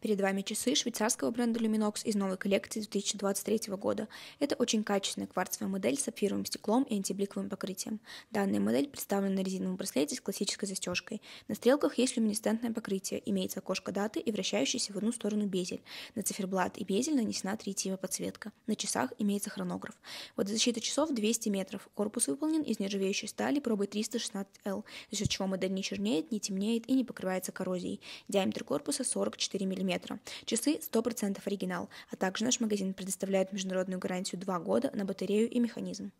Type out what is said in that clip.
Перед вами часы швейцарского бренда Luminox из новой коллекции 2023 года. Это очень качественная кварцевая модель с сапфировым стеклом и антибликовым покрытием. Данная модель представлена на резиновом браслете с классической застежкой. На стрелках есть люминесцентное покрытие, имеется окошко даты и вращающийся в одну сторону безель. На циферблат и безель нанесена третья подсветка. На часах имеется хронограф. Водозащита часов 200 метров. Корпус выполнен из нержавеющей стали пробой 316L, за счет чего модель не чернеет, не темнеет и не покрывается коррозией. Диаметр корпуса 44 мм метро. Часы 100% оригинал, а также наш магазин предоставляет международную гарантию 2 года на батарею и механизм.